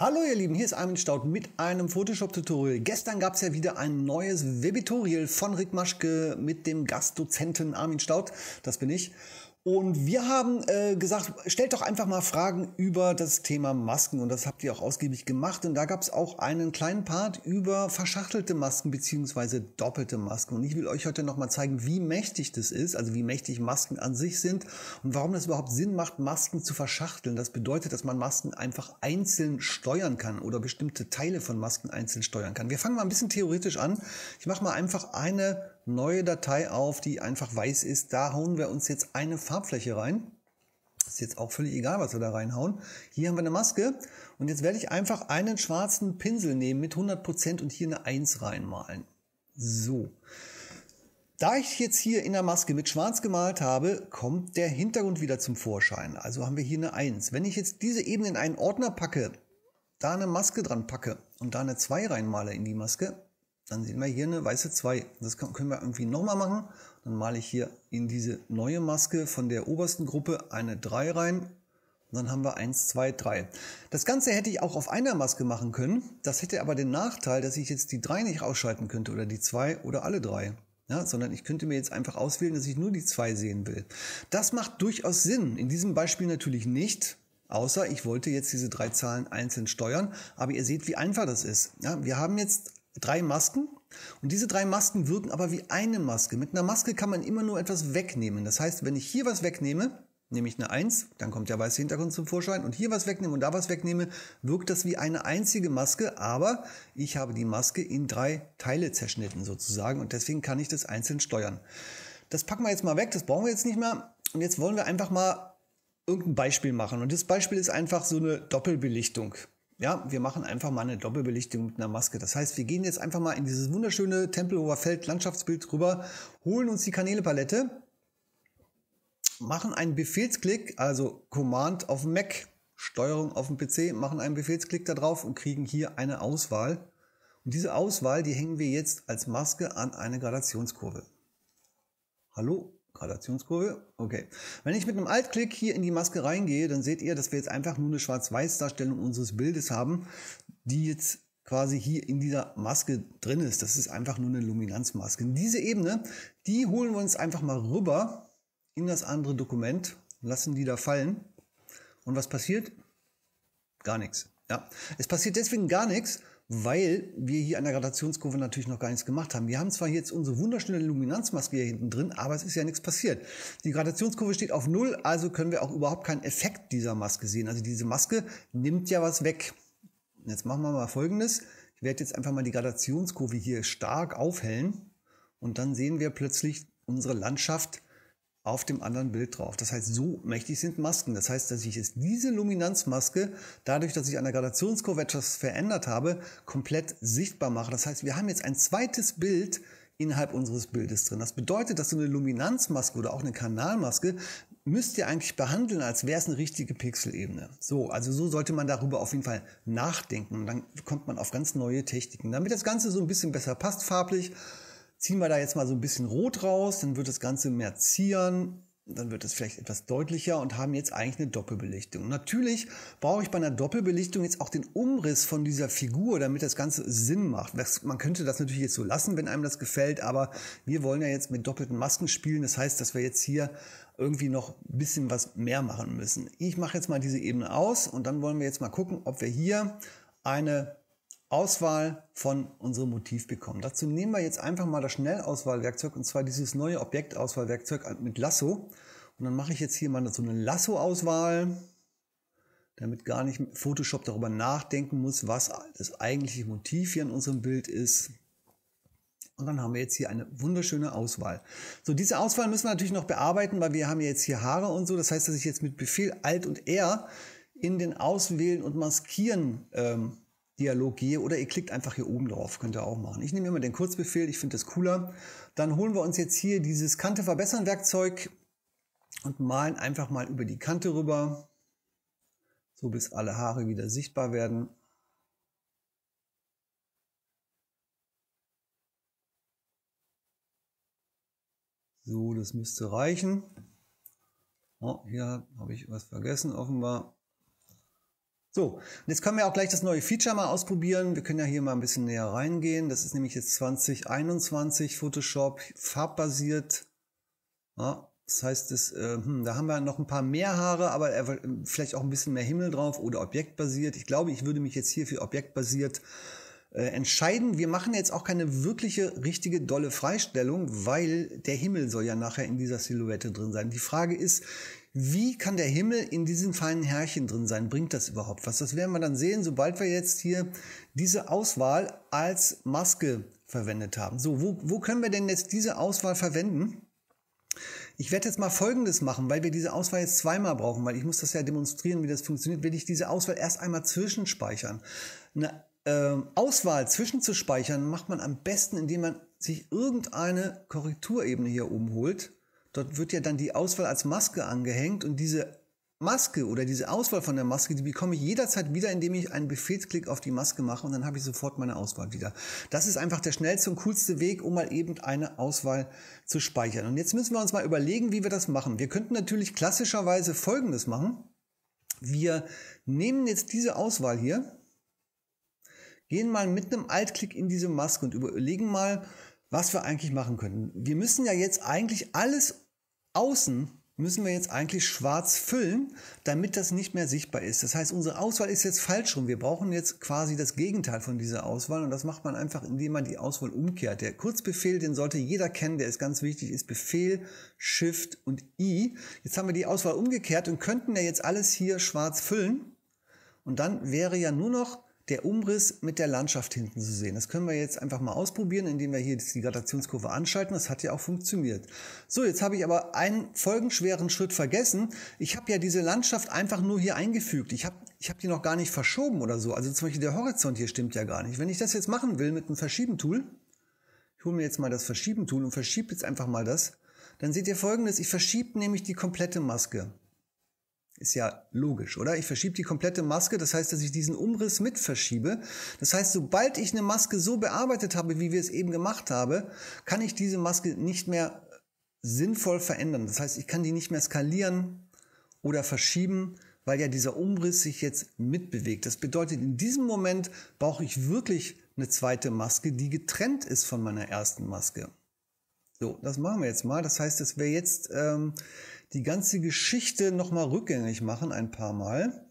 Hallo ihr Lieben, hier ist Armin Staud mit einem Photoshop-Tutorial. Gestern gab es ja wieder ein neues Webitorial von Rick Maschke mit dem Gastdozenten Armin Staud, das bin ich. Und wir haben äh, gesagt, stellt doch einfach mal Fragen über das Thema Masken. Und das habt ihr auch ausgiebig gemacht. Und da gab es auch einen kleinen Part über verschachtelte Masken beziehungsweise doppelte Masken. Und ich will euch heute nochmal zeigen, wie mächtig das ist, also wie mächtig Masken an sich sind und warum das überhaupt Sinn macht, Masken zu verschachteln. Das bedeutet, dass man Masken einfach einzeln steuern kann oder bestimmte Teile von Masken einzeln steuern kann. Wir fangen mal ein bisschen theoretisch an. Ich mache mal einfach eine neue Datei auf, die einfach weiß ist. Da hauen wir uns jetzt eine Farbfläche rein. Ist jetzt auch völlig egal, was wir da reinhauen. Hier haben wir eine Maske und jetzt werde ich einfach einen schwarzen Pinsel nehmen mit 100% und hier eine 1 reinmalen. So. Da ich jetzt hier in der Maske mit schwarz gemalt habe, kommt der Hintergrund wieder zum Vorschein. Also haben wir hier eine 1. Wenn ich jetzt diese Ebene in einen Ordner packe, da eine Maske dran packe und da eine 2 reinmale in die Maske, dann sehen wir hier eine weiße 2. Das können wir irgendwie nochmal machen. Dann male ich hier in diese neue Maske von der obersten Gruppe eine 3 rein und dann haben wir 1, 2, 3. Das Ganze hätte ich auch auf einer Maske machen können. Das hätte aber den Nachteil, dass ich jetzt die 3 nicht ausschalten könnte oder die 2 oder alle 3. Ja, sondern ich könnte mir jetzt einfach auswählen, dass ich nur die 2 sehen will. Das macht durchaus Sinn. In diesem Beispiel natürlich nicht. Außer ich wollte jetzt diese drei Zahlen einzeln steuern. Aber ihr seht, wie einfach das ist. Ja, wir haben jetzt drei Masken. Und diese drei Masken wirken aber wie eine Maske. Mit einer Maske kann man immer nur etwas wegnehmen. Das heißt, wenn ich hier was wegnehme, nehme ich eine 1, dann kommt der weiße Hintergrund zum Vorschein und hier was wegnehme und da was wegnehme, wirkt das wie eine einzige Maske, aber ich habe die Maske in drei Teile zerschnitten sozusagen und deswegen kann ich das einzeln steuern. Das packen wir jetzt mal weg, das brauchen wir jetzt nicht mehr und jetzt wollen wir einfach mal irgendein Beispiel machen und das Beispiel ist einfach so eine Doppelbelichtung ja, wir machen einfach mal eine Doppelbelichtung mit einer Maske. Das heißt, wir gehen jetzt einfach mal in dieses wunderschöne Tempelhofer Feld Landschaftsbild rüber, holen uns die Kanälepalette, machen einen Befehlsklick, also Command auf dem Mac, Steuerung auf dem PC, machen einen Befehlsklick da drauf und kriegen hier eine Auswahl. Und diese Auswahl, die hängen wir jetzt als Maske an eine Gradationskurve. Hallo, Gradationskurve. Okay. Wenn ich mit einem Altklick hier in die Maske reingehe, dann seht ihr, dass wir jetzt einfach nur eine Schwarz-Weiß-Darstellung unseres Bildes haben, die jetzt quasi hier in dieser Maske drin ist. Das ist einfach nur eine Luminanzmaske. Und diese Ebene, die holen wir uns einfach mal rüber in das andere Dokument, lassen die da fallen. Und was passiert? Gar nichts. Ja. Es passiert deswegen gar nichts, weil wir hier an der Gradationskurve natürlich noch gar nichts gemacht haben. Wir haben zwar jetzt unsere wunderschöne Luminanzmaske hier hinten drin, aber es ist ja nichts passiert. Die Gradationskurve steht auf Null, also können wir auch überhaupt keinen Effekt dieser Maske sehen. Also diese Maske nimmt ja was weg. jetzt machen wir mal Folgendes. Ich werde jetzt einfach mal die Gradationskurve hier stark aufhellen und dann sehen wir plötzlich unsere Landschaft auf dem anderen Bild drauf. Das heißt, so mächtig sind Masken. Das heißt, dass ich jetzt diese Luminanzmaske, dadurch, dass ich an der Gradationskurve etwas verändert habe, komplett sichtbar mache. Das heißt, wir haben jetzt ein zweites Bild innerhalb unseres Bildes drin. Das bedeutet, dass so eine Luminanzmaske oder auch eine Kanalmaske müsst ihr eigentlich behandeln, als wäre es eine richtige Pixelebene. So, also so sollte man darüber auf jeden Fall nachdenken. dann kommt man auf ganz neue Techniken. Damit das Ganze so ein bisschen besser passt farblich, ziehen wir da jetzt mal so ein bisschen rot raus, dann wird das Ganze mehr zieren, dann wird es vielleicht etwas deutlicher und haben jetzt eigentlich eine Doppelbelichtung. Natürlich brauche ich bei einer Doppelbelichtung jetzt auch den Umriss von dieser Figur, damit das Ganze Sinn macht. man könnte das natürlich jetzt so lassen, wenn einem das gefällt, aber wir wollen ja jetzt mit doppelten Masken spielen. Das heißt, dass wir jetzt hier irgendwie noch ein bisschen was mehr machen müssen. Ich mache jetzt mal diese Ebene aus und dann wollen wir jetzt mal gucken, ob wir hier eine Auswahl von unserem Motiv bekommen. Dazu nehmen wir jetzt einfach mal das Schnellauswahlwerkzeug und zwar dieses neue Objektauswahlwerkzeug mit Lasso. Und dann mache ich jetzt hier mal so eine Lasso-Auswahl, damit gar nicht Photoshop darüber nachdenken muss, was das eigentliche Motiv hier in unserem Bild ist. Und dann haben wir jetzt hier eine wunderschöne Auswahl. So, diese Auswahl müssen wir natürlich noch bearbeiten, weil wir haben ja jetzt hier Haare und so. Das heißt, dass ich jetzt mit Befehl Alt und R in den Auswählen und Maskieren ähm, Dialog gehe oder ihr klickt einfach hier oben drauf, könnt ihr auch machen. Ich nehme immer den Kurzbefehl, ich finde das cooler. Dann holen wir uns jetzt hier dieses Kante verbessern Werkzeug und malen einfach mal über die Kante rüber, so bis alle Haare wieder sichtbar werden. So, das müsste reichen. Oh, hier habe ich was vergessen offenbar. So, und jetzt können wir auch gleich das neue Feature mal ausprobieren. Wir können ja hier mal ein bisschen näher reingehen. Das ist nämlich jetzt 2021 Photoshop farbbasiert. Ja, das heißt, das, äh, hm, da haben wir noch ein paar mehr Haare, aber äh, vielleicht auch ein bisschen mehr Himmel drauf oder objektbasiert. Ich glaube, ich würde mich jetzt hier für objektbasiert äh, entscheiden, wir machen jetzt auch keine wirkliche, richtige, dolle Freistellung, weil der Himmel soll ja nachher in dieser Silhouette drin sein. Die Frage ist, wie kann der Himmel in diesen feinen Härchen drin sein? Bringt das überhaupt was? Das werden wir dann sehen, sobald wir jetzt hier diese Auswahl als Maske verwendet haben. So, wo, wo können wir denn jetzt diese Auswahl verwenden? Ich werde jetzt mal Folgendes machen, weil wir diese Auswahl jetzt zweimal brauchen, weil ich muss das ja demonstrieren, wie das funktioniert, werde ich diese Auswahl erst einmal zwischenspeichern. Eine ähm, Auswahl zwischenzuspeichern, macht man am besten, indem man sich irgendeine Korrekturebene hier oben holt. Dort wird ja dann die Auswahl als Maske angehängt und diese Maske oder diese Auswahl von der Maske, die bekomme ich jederzeit wieder, indem ich einen Befehlsklick auf die Maske mache und dann habe ich sofort meine Auswahl wieder. Das ist einfach der schnellste und coolste Weg, um mal eben eine Auswahl zu speichern. Und jetzt müssen wir uns mal überlegen, wie wir das machen. Wir könnten natürlich klassischerweise Folgendes machen. Wir nehmen jetzt diese Auswahl hier gehen mal mit einem Altklick in diese Maske und überlegen mal, was wir eigentlich machen können. Wir müssen ja jetzt eigentlich alles außen müssen wir jetzt eigentlich schwarz füllen, damit das nicht mehr sichtbar ist. Das heißt, unsere Auswahl ist jetzt falsch rum. Wir brauchen jetzt quasi das Gegenteil von dieser Auswahl und das macht man einfach, indem man die Auswahl umkehrt. Der Kurzbefehl, den sollte jeder kennen, der ist ganz wichtig, ist Befehl Shift und I. Jetzt haben wir die Auswahl umgekehrt und könnten ja jetzt alles hier schwarz füllen und dann wäre ja nur noch der Umriss mit der Landschaft hinten zu sehen. Das können wir jetzt einfach mal ausprobieren, indem wir hier die Gradationskurve anschalten. Das hat ja auch funktioniert. So, jetzt habe ich aber einen folgenschweren Schritt vergessen. Ich habe ja diese Landschaft einfach nur hier eingefügt. Ich habe ich habe die noch gar nicht verschoben oder so. Also zum Beispiel der Horizont hier stimmt ja gar nicht. Wenn ich das jetzt machen will mit einem Verschieben-Tool, ich hole mir jetzt mal das Verschieben-Tool und verschiebe jetzt einfach mal das, dann seht ihr folgendes, ich verschiebe nämlich die komplette Maske. Ist ja logisch, oder? Ich verschiebe die komplette Maske, das heißt, dass ich diesen Umriss mit verschiebe. Das heißt, sobald ich eine Maske so bearbeitet habe, wie wir es eben gemacht haben, kann ich diese Maske nicht mehr sinnvoll verändern. Das heißt, ich kann die nicht mehr skalieren oder verschieben, weil ja dieser Umriss sich jetzt mitbewegt. Das bedeutet, in diesem Moment brauche ich wirklich eine zweite Maske, die getrennt ist von meiner ersten Maske. So, das machen wir jetzt mal. Das heißt, dass wir jetzt ähm, die ganze Geschichte nochmal rückgängig machen, ein paar Mal.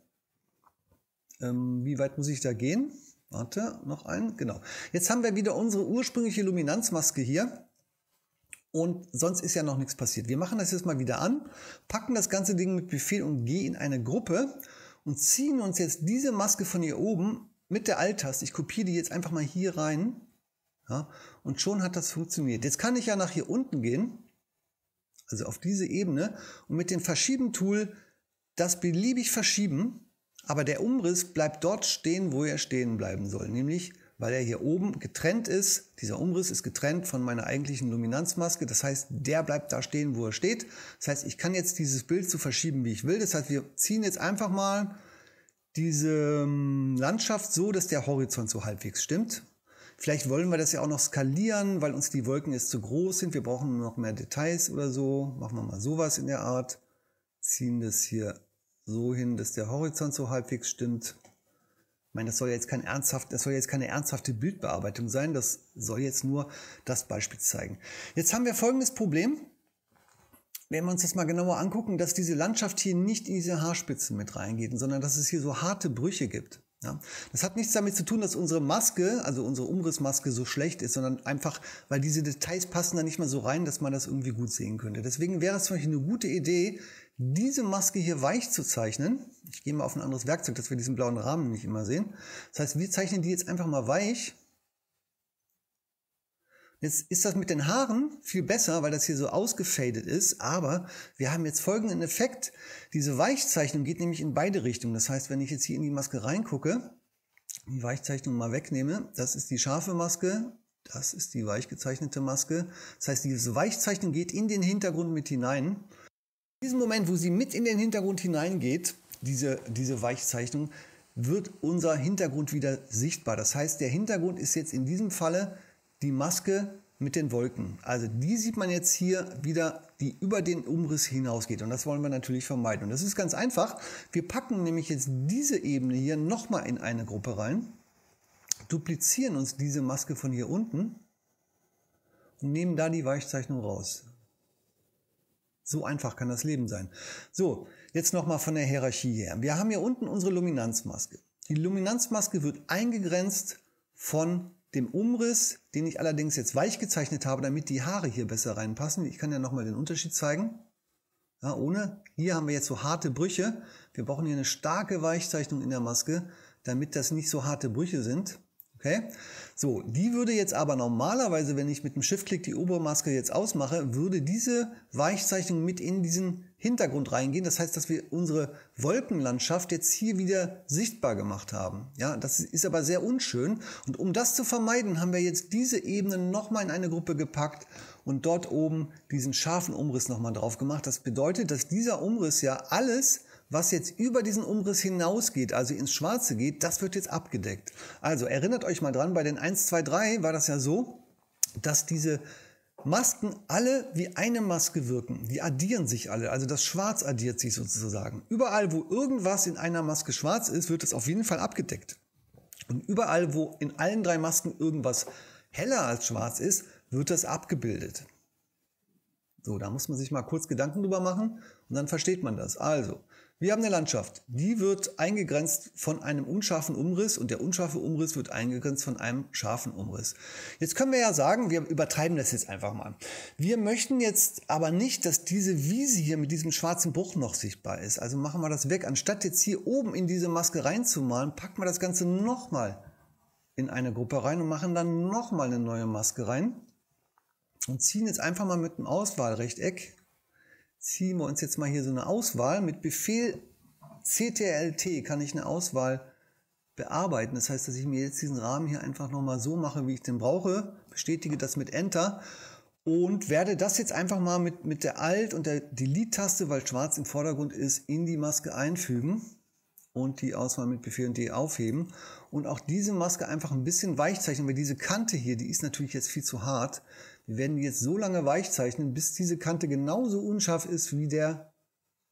Ähm, wie weit muss ich da gehen? Warte, noch einen, genau. Jetzt haben wir wieder unsere ursprüngliche Luminanzmaske hier. Und sonst ist ja noch nichts passiert. Wir machen das jetzt mal wieder an, packen das ganze Ding mit Befehl und gehen in eine Gruppe und ziehen uns jetzt diese Maske von hier oben mit der Alt-Taste. Ich kopiere die jetzt einfach mal hier rein ja? Und schon hat das funktioniert. Jetzt kann ich ja nach hier unten gehen, also auf diese Ebene, und mit dem Verschieben-Tool das beliebig verschieben, aber der Umriss bleibt dort stehen, wo er stehen bleiben soll, nämlich weil er hier oben getrennt ist. Dieser Umriss ist getrennt von meiner eigentlichen Luminanzmaske. Das heißt, der bleibt da stehen, wo er steht. Das heißt, ich kann jetzt dieses Bild so verschieben, wie ich will. Das heißt, wir ziehen jetzt einfach mal diese ähm, Landschaft so, dass der Horizont so halbwegs stimmt. Vielleicht wollen wir das ja auch noch skalieren, weil uns die Wolken jetzt zu groß sind. Wir brauchen noch mehr Details oder so. Machen wir mal sowas in der Art. Ziehen das hier so hin, dass der Horizont so halbwegs stimmt. Ich meine, das soll jetzt kein ernsthaft, das soll jetzt keine ernsthafte Bildbearbeitung sein. Das soll jetzt nur das Beispiel zeigen. Jetzt haben wir folgendes Problem. Wenn wir uns das mal genauer angucken, dass diese Landschaft hier nicht in diese Haarspitzen mit reingeht, sondern dass es hier so harte Brüche gibt. Ja. Das hat nichts damit zu tun, dass unsere Maske, also unsere Umrissmaske so schlecht ist, sondern einfach, weil diese Details passen da nicht mehr so rein, dass man das irgendwie gut sehen könnte. Deswegen wäre es zum Beispiel eine gute Idee, diese Maske hier weich zu zeichnen. Ich gehe mal auf ein anderes Werkzeug, dass wir diesen blauen Rahmen nicht immer sehen. Das heißt, wir zeichnen die jetzt einfach mal weich Jetzt ist das mit den Haaren viel besser, weil das hier so ausgefadet ist, aber wir haben jetzt folgenden Effekt. Diese Weichzeichnung geht nämlich in beide Richtungen. Das heißt, wenn ich jetzt hier in die Maske reingucke, die Weichzeichnung mal wegnehme, das ist die scharfe Maske, das ist die weich gezeichnete Maske. Das heißt, diese Weichzeichnung geht in den Hintergrund mit hinein. In diesem Moment, wo sie mit in den Hintergrund hineingeht, diese, diese Weichzeichnung, wird unser Hintergrund wieder sichtbar. Das heißt, der Hintergrund ist jetzt in diesem Falle die Maske mit den Wolken. Also die sieht man jetzt hier wieder, die über den Umriss hinausgeht. Und das wollen wir natürlich vermeiden. Und das ist ganz einfach. Wir packen nämlich jetzt diese Ebene hier nochmal in eine Gruppe rein, duplizieren uns diese Maske von hier unten und nehmen da die Weichzeichnung raus. So einfach kann das Leben sein. So, jetzt nochmal von der Hierarchie her. Wir haben hier unten unsere Luminanzmaske. Die Luminanzmaske wird eingegrenzt von dem Umriss, den ich allerdings jetzt weich gezeichnet habe, damit die Haare hier besser reinpassen. Ich kann ja nochmal den Unterschied zeigen. Ja, ohne, hier haben wir jetzt so harte Brüche. Wir brauchen hier eine starke Weichzeichnung in der Maske, damit das nicht so harte Brüche sind. Okay? So, die würde jetzt aber normalerweise, wenn ich mit dem Shift-Klick die Obermaske jetzt ausmache, würde diese Weichzeichnung mit in diesen Hintergrund reingehen. Das heißt, dass wir unsere Wolkenlandschaft jetzt hier wieder sichtbar gemacht haben. Ja, das ist aber sehr unschön. Und um das zu vermeiden, haben wir jetzt diese Ebene nochmal in eine Gruppe gepackt und dort oben diesen scharfen Umriss nochmal drauf gemacht. Das bedeutet, dass dieser Umriss ja alles was jetzt über diesen Umriss hinausgeht, also ins Schwarze geht, das wird jetzt abgedeckt. Also erinnert euch mal dran, bei den 1, 2, 3 war das ja so, dass diese Masken alle wie eine Maske wirken. Die addieren sich alle. Also das Schwarz addiert sich sozusagen. Überall, wo irgendwas in einer Maske schwarz ist, wird es auf jeden Fall abgedeckt. Und überall, wo in allen drei Masken irgendwas heller als schwarz ist, wird das abgebildet. So, da muss man sich mal kurz Gedanken drüber machen und dann versteht man das. Also, wir haben eine Landschaft, die wird eingegrenzt von einem unscharfen Umriss und der unscharfe Umriss wird eingegrenzt von einem scharfen Umriss. Jetzt können wir ja sagen, wir übertreiben das jetzt einfach mal. Wir möchten jetzt aber nicht, dass diese Wiese hier mit diesem schwarzen Bruch noch sichtbar ist. Also machen wir das weg. Anstatt jetzt hier oben in diese Maske reinzumalen, packen wir das Ganze nochmal in eine Gruppe rein und machen dann nochmal eine neue Maske rein und ziehen jetzt einfach mal mit dem Auswahlrechteck ziehen wir uns jetzt mal hier so eine Auswahl. Mit Befehl CTRLT kann ich eine Auswahl bearbeiten. Das heißt, dass ich mir jetzt diesen Rahmen hier einfach nochmal so mache, wie ich den brauche, bestätige das mit Enter und werde das jetzt einfach mal mit, mit der Alt- und der Delete-Taste, weil schwarz im Vordergrund ist, in die Maske einfügen und die Auswahl mit Befehl und D aufheben und auch diese Maske einfach ein bisschen weich zeichnen, weil diese Kante hier, die ist natürlich jetzt viel zu hart. Wir werden jetzt so lange weich zeichnen, bis diese Kante genauso unscharf ist wie der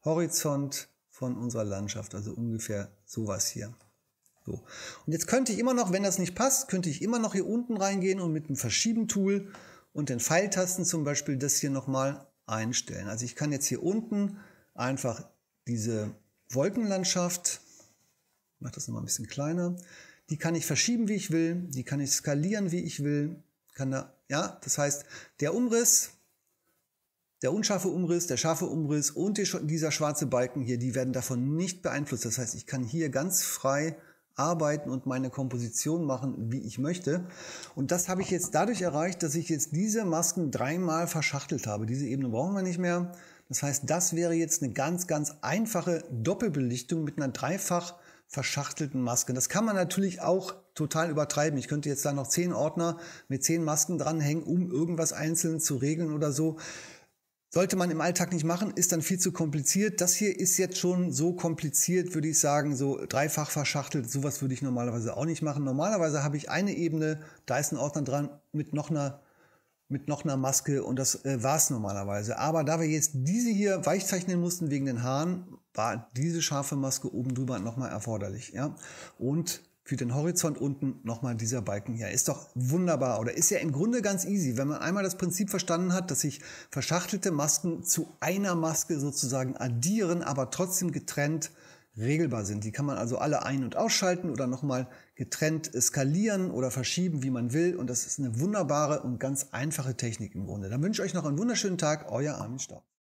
Horizont von unserer Landschaft, also ungefähr sowas hier. So. Und jetzt könnte ich immer noch, wenn das nicht passt, könnte ich immer noch hier unten reingehen und mit dem Verschieben-Tool und den Pfeiltasten zum Beispiel das hier nochmal einstellen. Also ich kann jetzt hier unten einfach diese Wolkenlandschaft, ich mache das nochmal ein bisschen kleiner, die kann ich verschieben, wie ich will, die kann ich skalieren, wie ich will, kann da, ja, das heißt, der Umriss, der unscharfe Umriss, der scharfe Umriss und die, dieser schwarze Balken hier, die werden davon nicht beeinflusst. Das heißt, ich kann hier ganz frei arbeiten und meine Komposition machen, wie ich möchte. Und das habe ich jetzt dadurch erreicht, dass ich jetzt diese Masken dreimal verschachtelt habe. Diese Ebene brauchen wir nicht mehr. Das heißt, das wäre jetzt eine ganz, ganz einfache Doppelbelichtung mit einer dreifach verschachtelten Masken. Das kann man natürlich auch total übertreiben. Ich könnte jetzt da noch zehn Ordner mit zehn Masken dranhängen, um irgendwas einzeln zu regeln oder so. Sollte man im Alltag nicht machen, ist dann viel zu kompliziert. Das hier ist jetzt schon so kompliziert, würde ich sagen, so dreifach verschachtelt. Sowas würde ich normalerweise auch nicht machen. Normalerweise habe ich eine Ebene, da ist ein Ordner dran mit noch einer mit noch einer Maske und das äh, es normalerweise. Aber da wir jetzt diese hier weichzeichnen mussten wegen den Haaren, war diese scharfe Maske oben drüber nochmal erforderlich. Ja? Und für den Horizont unten nochmal dieser Balken hier. Ist doch wunderbar oder ist ja im Grunde ganz easy, wenn man einmal das Prinzip verstanden hat, dass sich verschachtelte Masken zu einer Maske sozusagen addieren, aber trotzdem getrennt regelbar sind. Die kann man also alle ein- und ausschalten oder nochmal getrennt skalieren oder verschieben, wie man will. Und das ist eine wunderbare und ganz einfache Technik im Grunde. Dann wünsche ich euch noch einen wunderschönen Tag. Euer Armin Staub.